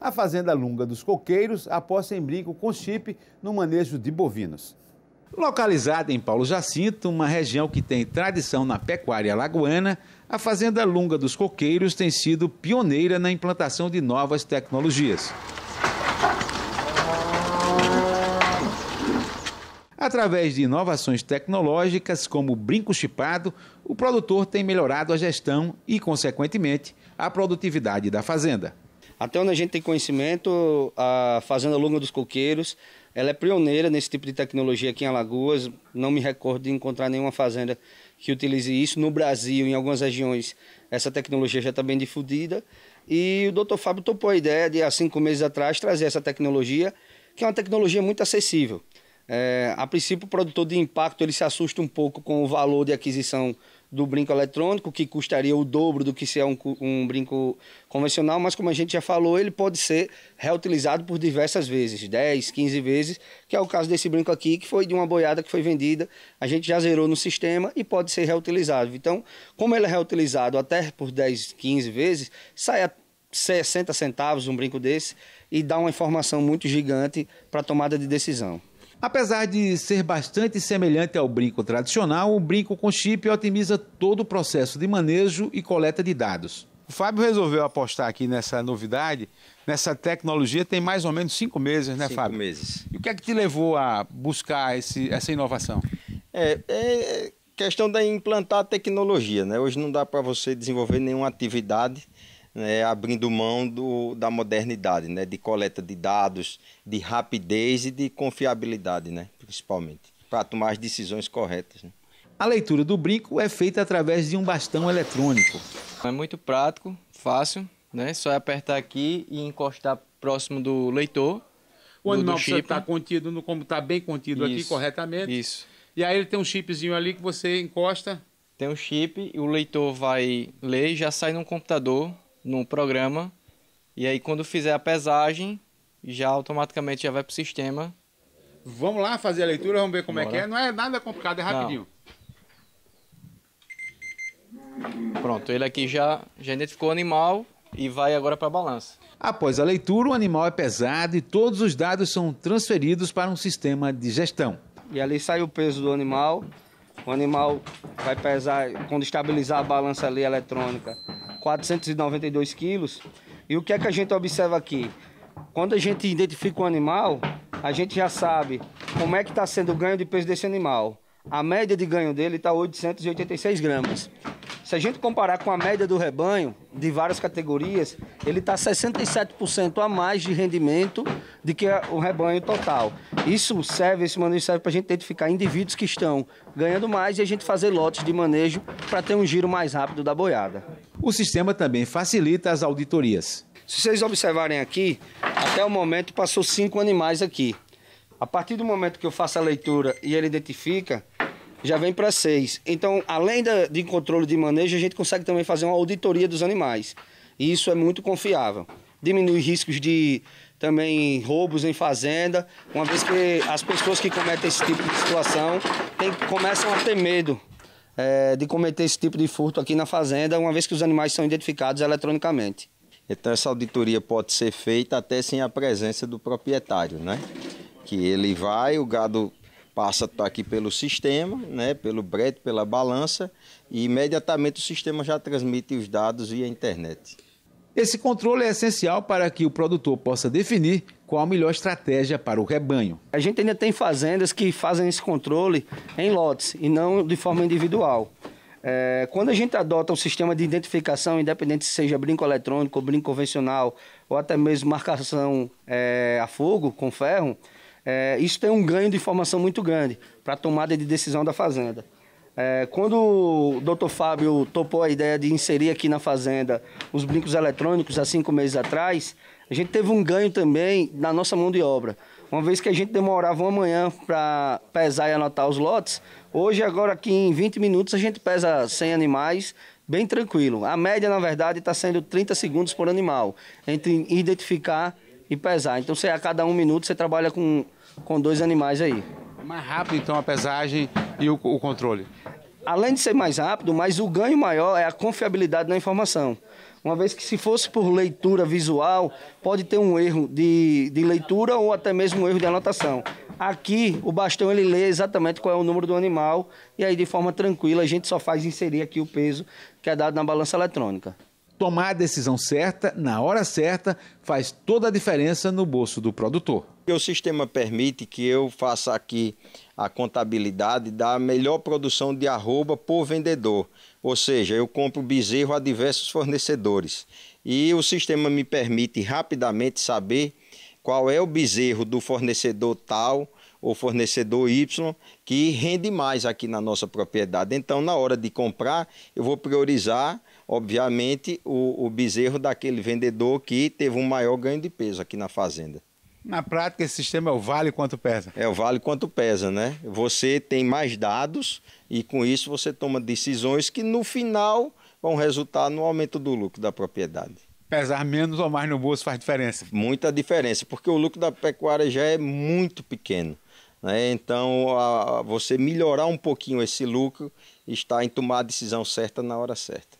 a Fazenda Lunga dos Coqueiros aposta em brinco com chip no manejo de bovinos. Localizada em Paulo Jacinto, uma região que tem tradição na pecuária lagoana, a Fazenda Lunga dos Coqueiros tem sido pioneira na implantação de novas tecnologias. Através de inovações tecnológicas como o brinco chipado, o produtor tem melhorado a gestão e, consequentemente, a produtividade da fazenda. Até onde a gente tem conhecimento, a Fazenda Longa dos Coqueiros, ela é pioneira nesse tipo de tecnologia aqui em Alagoas. Não me recordo de encontrar nenhuma fazenda que utilize isso. No Brasil, em algumas regiões, essa tecnologia já está bem difundida. E o Dr. Fábio topou a ideia de, há cinco meses atrás, trazer essa tecnologia, que é uma tecnologia muito acessível. É, a princípio, o produtor de impacto ele se assusta um pouco com o valor de aquisição do brinco eletrônico, que custaria o dobro do que se é um, um, brinco convencional, mas como a gente já falou, ele pode ser reutilizado por diversas vezes, 10, 15 vezes, que é o caso desse brinco aqui, que foi de uma boiada que foi vendida, a gente já zerou no sistema e pode ser reutilizado. Então, como ele é reutilizado até por 10, 15 vezes, sai a 60 centavos um brinco desse e dá uma informação muito gigante para a tomada de decisão. Apesar de ser bastante semelhante ao brinco tradicional, o brinco com chip otimiza todo o processo de manejo e coleta de dados. O Fábio resolveu apostar aqui nessa novidade, nessa tecnologia, tem mais ou menos cinco meses, né, cinco Fábio? Cinco meses. E o que é que te levou a buscar esse, essa inovação? É, é questão de implantar a tecnologia, né? Hoje não dá para você desenvolver nenhuma atividade né, abrindo mão do, da modernidade, né, de coleta de dados, de rapidez e de confiabilidade, né, principalmente, para tomar as decisões corretas. Né. A leitura do brinco é feita através de um bastão eletrônico. É muito prático, fácil, né? Só é apertar aqui e encostar próximo do leitor. O animal está contido no como está bem contido isso, aqui corretamente. Isso. E aí ele tem um chipzinho ali que você encosta. Tem um chip e o leitor vai ler e já sai num computador no programa. E aí quando fizer a pesagem, já automaticamente já vai pro sistema. Vamos lá fazer a leitura, vamos ver como Bora. é que é. Não é nada complicado, é rapidinho. Não. Pronto, ele aqui já, já identificou o animal e vai agora para a balança. Após a leitura, o animal é pesado e todos os dados são transferidos para um sistema de gestão. E ali sai o peso do animal, o animal vai pesar, quando estabilizar a balança ali eletrônica, 492 quilos. E o que é que a gente observa aqui? Quando a gente identifica o um animal, a gente já sabe como é que está sendo o ganho de peso desse animal a média de ganho dele está 886 gramas. Se a gente comparar com a média do rebanho, de várias categorias, ele está 67% a mais de rendimento do que o rebanho total. Isso serve, esse manejo serve para a gente identificar indivíduos que estão ganhando mais e a gente fazer lotes de manejo para ter um giro mais rápido da boiada. O sistema também facilita as auditorias. Se vocês observarem aqui, até o momento passou cinco animais aqui. A partir do momento que eu faço a leitura e ele identifica, já vem para seis. Então, além da, de controle de manejo, a gente consegue também fazer uma auditoria dos animais. E isso é muito confiável. Diminui riscos de também roubos em fazenda, uma vez que as pessoas que cometem esse tipo de situação tem, começam a ter medo é, de cometer esse tipo de furto aqui na fazenda, uma vez que os animais são identificados eletronicamente. Então essa auditoria pode ser feita até sem a presença do proprietário, né? Que ele vai, o gado passa aqui pelo sistema, né, pelo brete, pela balança, e imediatamente o sistema já transmite os dados via internet. Esse controle é essencial para que o produtor possa definir qual a melhor estratégia para o rebanho. A gente ainda tem fazendas que fazem esse controle em lotes e não de forma individual. É, quando a gente adota um sistema de identificação, independente se seja brinco eletrônico, brinco convencional ou até mesmo marcação é, a fogo com ferro, é, isso tem um ganho de informação muito grande para a tomada de decisão da fazenda. É, quando o doutor Fábio topou a ideia de inserir aqui na fazenda os brincos eletrônicos há cinco meses atrás, a gente teve um ganho também na nossa mão de obra. Uma vez que a gente demorava uma manhã para pesar e anotar os lotes, hoje, agora aqui em 20 minutos, a gente pesa 100 animais bem tranquilo. A média, na verdade, está sendo 30 segundos por animal, entre identificar e pesar. Então, você, a cada um minuto, você trabalha com com dois animais aí. É mais rápido então a pesagem e o, o controle? Além de ser mais rápido, mas o ganho maior é a confiabilidade na informação. Uma vez que se fosse por leitura visual, pode ter um erro de, de leitura ou até mesmo um erro de anotação. Aqui, o bastão ele lê exatamente qual é o número do animal e aí de forma tranquila a gente só faz inserir aqui o peso que é dado na balança eletrônica. Tomar a decisão certa, na hora certa, faz toda a diferença no bolso do produtor. O sistema permite que eu faça aqui a contabilidade da melhor produção de arroba por vendedor. Ou seja, eu compro bezerro a diversos fornecedores. E o sistema me permite rapidamente saber qual é o bezerro do fornecedor tal ou fornecedor Y que rende mais aqui na nossa propriedade. Então, na hora de comprar, eu vou priorizar, obviamente, o, o bezerro daquele vendedor que teve um maior ganho de peso aqui na fazenda. Na prática, esse sistema é o vale quanto pesa. É o vale quanto pesa, né? Você tem mais dados e com isso você toma decisões que no final vão resultar no aumento do lucro da propriedade pesar menos ou mais no bolso faz diferença? Muita diferença, porque o lucro da pecuária já é muito pequeno. Né? Então, a, você melhorar um pouquinho esse lucro está em tomar a decisão certa na hora certa.